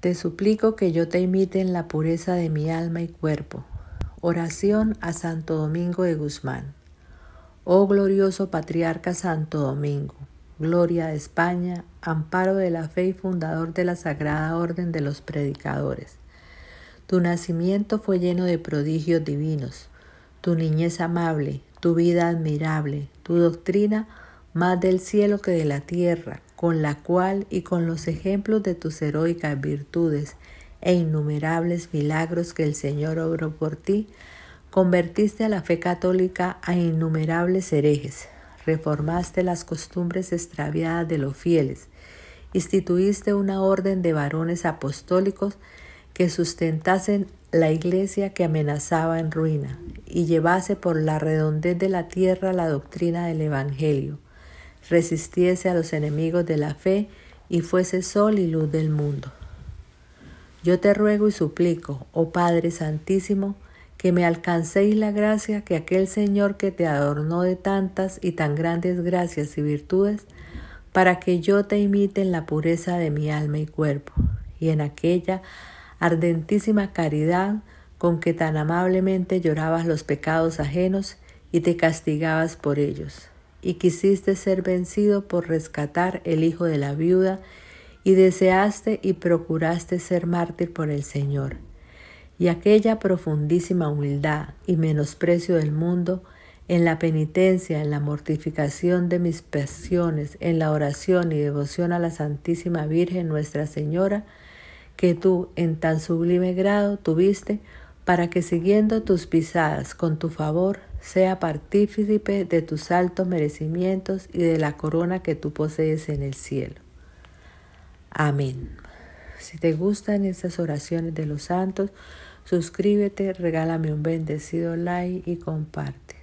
Te suplico que yo te imite en la pureza de mi alma y cuerpo. Oración a Santo Domingo de Guzmán. Oh glorioso patriarca Santo Domingo, gloria de España, amparo de la fe y fundador de la Sagrada Orden de los Predicadores. Tu nacimiento fue lleno de prodigios divinos, tu niñez amable, tu vida admirable, tu doctrina más del cielo que de la tierra, con la cual y con los ejemplos de tus heroicas virtudes e innumerables milagros que el Señor obró por ti, convertiste a la fe católica a innumerables herejes, reformaste las costumbres extraviadas de los fieles, instituiste una orden de varones apostólicos que sustentasen la iglesia que amenazaba en ruina y llevase por la redondez de la tierra la doctrina del Evangelio resistiese a los enemigos de la fe y fuese sol y luz del mundo. Yo te ruego y suplico, oh Padre Santísimo, que me alcancéis la gracia que aquel Señor que te adornó de tantas y tan grandes gracias y virtudes, para que yo te imite en la pureza de mi alma y cuerpo, y en aquella ardentísima caridad con que tan amablemente llorabas los pecados ajenos y te castigabas por ellos y quisiste ser vencido por rescatar el hijo de la viuda, y deseaste y procuraste ser mártir por el Señor. Y aquella profundísima humildad y menosprecio del mundo, en la penitencia, en la mortificación de mis pasiones, en la oración y devoción a la Santísima Virgen Nuestra Señora, que tú en tan sublime grado tuviste, para que siguiendo tus pisadas con tu favor, sea partícipe de tus altos merecimientos y de la corona que tú posees en el cielo. Amén. Si te gustan estas oraciones de los santos, suscríbete, regálame un bendecido like y comparte.